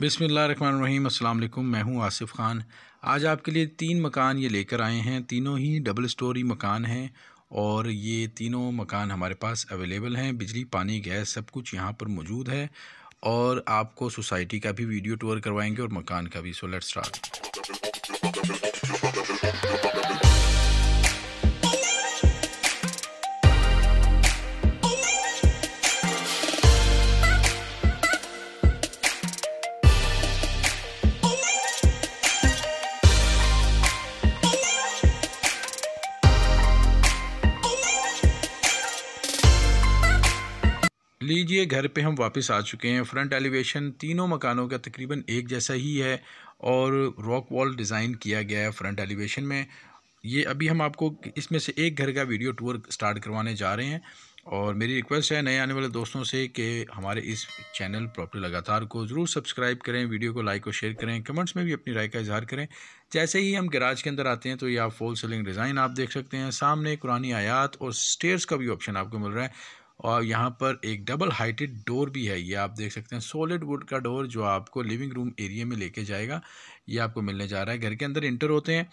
बिसमीम् अल्लाम मैं हूं आसिफ ख़ान आज आपके लिए तीन मकान ये लेकर आए हैं तीनों ही डबल स्टोरी मकान हैं और ये तीनों मकान हमारे पास अवेलेबल हैं बिजली पानी गैस सब कुछ यहाँ पर मौजूद है और आपको सोसाइटी का भी वीडियो टूर करवाएंगे और मकान का भी सो लेट्स स्टार्ट लीजिए घर पे हम वापस आ चुके हैं फ्रंट एलिवेशन तीनों मकानों का तकरीबन एक जैसा ही है और रॉक वॉल डिज़ाइन किया गया है फ्रंट एलिवेशन में ये अभी हम आपको इसमें से एक घर का वीडियो टूर स्टार्ट करवाने जा रहे हैं और मेरी रिक्वेस्ट है नए आने वाले दोस्तों से कि हमारे इस चैनल प्रॉपर्टी लगातार को ज़रूर सब्सक्राइब करें वीडियो को लाइक और शेयर करें कमेंट्स में भी अपनी राय का इजहार करें जैसे ही हम गराज के अंदर आते हैं तो ये आप फॉल सेलिंग डिज़ाइन आप देख सकते हैं सामने कुरानी आयात और स्टेयर्स का भी ऑप्शन आपको मिल रहा है और यहाँ पर एक डबल हाइटेड डोर भी है ये आप देख सकते हैं सॉलिड वुड का डोर जो आपको लिविंग रूम एरिया में लेके जाएगा ये आपको मिलने जा रहा है घर के अंदर इंटर होते हैं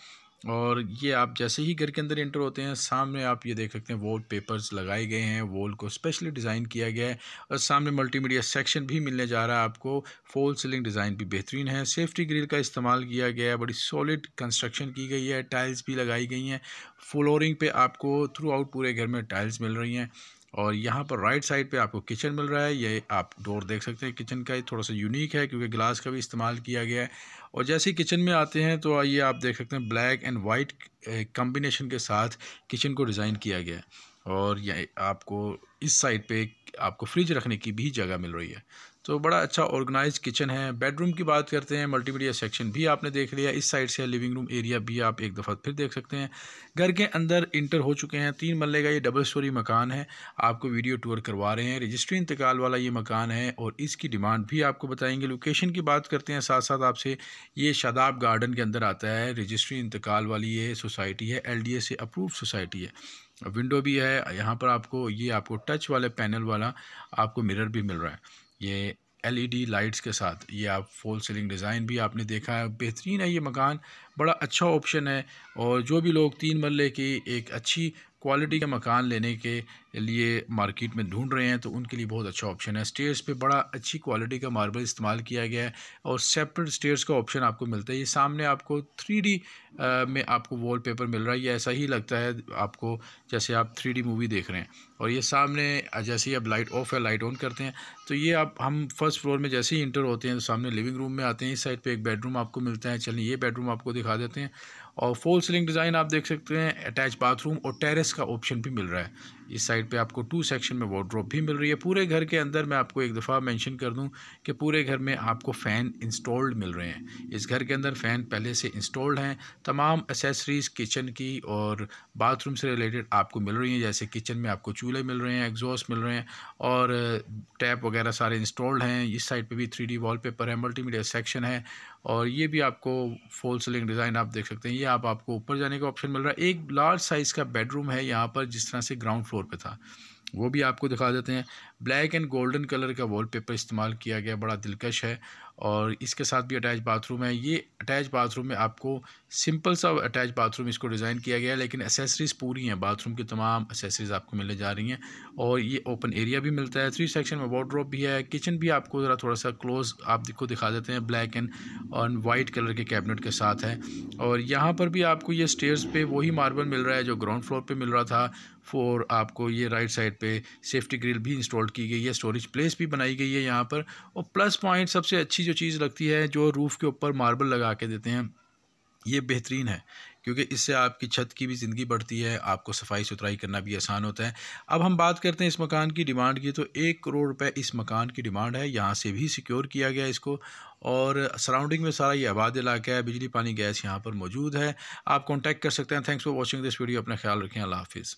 और ये आप जैसे ही घर के अंदर इंटर होते हैं सामने आप ये देख सकते हैं वॉल पेपर्स लगाए गए हैं वॉल को स्पेशली डिज़ाइन किया गया है और सामने मल्टीमीडिया सेक्शन भी मिलने जा रहा है आपको फोल सीलिंग डिज़ाइन भी बेहतरीन है सेफ्टी ग्रिल का इस्तेमाल किया गया है बड़ी सॉलिड कंस्ट्रक्शन की गई है टाइल्स भी लगाई गई हैं फ्लोरिंग पे आपको थ्रू आउट पूरे घर में टाइल्स मिल रही हैं और यहाँ पर राइट साइड पे आपको किचन मिल रहा है ये आप डोर देख सकते हैं किचन का थोड़ा सा यूनिक है क्योंकि ग्लास का भी इस्तेमाल किया गया है और जैसे ही किचन में आते हैं तो ये आप देख सकते हैं ब्लैक एंड वाइट कम्बिनेशन के साथ किचन को डिज़ाइन किया गया है और ये आपको इस साइड पे आपको फ्रिज रखने की भी जगह मिल रही है तो बड़ा अच्छा ऑर्गेनाइज किचन है बेडरूम की बात करते हैं मल्टीमीडिया सेक्शन भी आपने देख लिया इस साइड से लिविंग रूम एरिया भी आप एक दफ़ा फिर देख सकते हैं घर के अंदर इंटर हो चुके हैं तीन मल्ले का ये डबल स्टोरी मकान है आपको वीडियो टूर करवा रहे हैं रजिस्ट्री इंतकाल वाला ये मकान है और इसकी डिमांड भी आपको बताएंगे लोकेशन की बात करते हैं साथ साथ आपसे ये शादाब गार्डन के अंदर आता है रजिस्ट्री इंतकाल वाली ये सोसाइटी है एल से अप्रूव सोसाइटी है विंडो भी है यहाँ पर आपको ये आपको टच वाले पैनल वाला आपको मिरर भी मिल रहा है ये एलईडी लाइट्स के साथ ये आप फॉल सीलिंग डिज़ाइन भी आपने देखा है बेहतरीन है ये मकान बड़ा अच्छा ऑप्शन है और जो भी लोग तीन मरले की एक अच्छी क्वालिटी का मकान लेने के लिए मार्केट में ढूंढ रहे हैं तो उनके लिए बहुत अच्छा ऑप्शन है स्टेयर्स पे बड़ा अच्छी क्वालिटी का मार्बल इस्तेमाल किया गया है और सेपरेट स्टेयर्स का ऑप्शन आपको मिलता है ये सामने आपको थ्री में आपको वॉलपेपर मिल रहा है ये ऐसा ही लगता है आपको जैसे आप थ्री मूवी देख रहे हैं और ये सामने जैसे ही आप लाइट ऑफ या लाइट ऑन करते हैं तो ये आप हम फर्स्ट फ्लोर में जैसे ही इंटर होते हैं तो सामने लिविंग रूम में आते हैं इस साइड पर एक बेडरूम आपको मिलता है चलिए ये बेडरूम आपको दिखा दिखा देते हैं और फोल सीलिंग डिज़ाइन आप देख सकते हैं अटैच बाथरूम और टेरेस का ऑप्शन भी मिल रहा है इस साइड पे आपको टू सेक्शन में वॉड्रॉप भी मिल रही है पूरे घर के अंदर मैं आपको एक दफ़ा मेंशन कर दूं कि पूरे घर में आपको फ़ैन इंस्टॉल्ड मिल रहे हैं इस घर के अंदर फ़ैन पहले से इंस्टॉल्ड हैं तमाम एसेसरीज़ किचन की और बाथरूम से रिलेटेड आपको मिल रही हैं जैसे किचन में आपको चूल्हे मिल रहे हैं एग्जॉस्ट मिल रहे हैं और टैप uh, वगैरह सारे इंस्टॉल्ड हैं इस साइड पर भी थ्री डी पेपर है मीडिया सेक्शन है और ये भी आपको फॉल सीलिंग डिज़ाइन आप देख सकते हैं ये आप आपको ऊपर जाने का ऑप्शन मिल रहा है एक लार्ज साइज़ का बेडरूम है यहाँ पर जिस तरह से ग्राउंड फ्लोर फ्लोर पे था वो भी आपको दिखा देते हैं ब्लैक एंड गोल्डन कलर का वॉलपेपर इस्तेमाल किया गया बड़ा दिलकश है और इसके साथ भी अटैच बाथरूम है ये अटैच बाथरूम में आपको सिंपल सा अटैच बाथरूम इसको डिज़ाइन किया गया है लेकिन एसेसरीज़ पूरी हैं बाथरूम की तमाम एसेसरीज़ आपको मिलने जा रही हैं और ये ओपन एरिया भी मिलता है थ्री सेक्शन में वार्ड्रोप भी है किचन भी आपको ज़रा थोड़ा सा क्लोज आप को दिखा देते हैं ब्लैक एंड और वाइट कलर के कैबिनेट के साथ है और यहाँ पर भी आपको ये स्टेयर्स पर वही मार्बल मिल रहा है जो ग्राउंड फ्लोर पर मिल रहा था फोर आपको ये राइट साइड पर सेफ्टी ग्रिल भी इंस्टॉल की गई है स्टोरेज प्लेस भी बनाई गई है यहाँ पर और प्लस पॉइंट सबसे अच्छी जो चीज़ लगती है जो रूफ़ के ऊपर मार्बल लगा के देते हैं ये बेहतरीन है क्योंकि इससे आपकी छत की भी ज़िंदगी बढ़ती है आपको सफाई सुथराई करना भी आसान होता है अब हम बात करते हैं इस मकान की डिमांड की तो एक करोड़ रुपए इस मकान की डिमांड है यहाँ से भी सिक्योर किया गया इसको और सराउंडिंग में सारा ये आबाद इलाका है बिजली पानी गैस यहाँ पर मौजूद है आप कॉन्टैक्ट कर सकते हैं thanks for watching this video अपना ख्याल रखें अल्लाह हाफिज़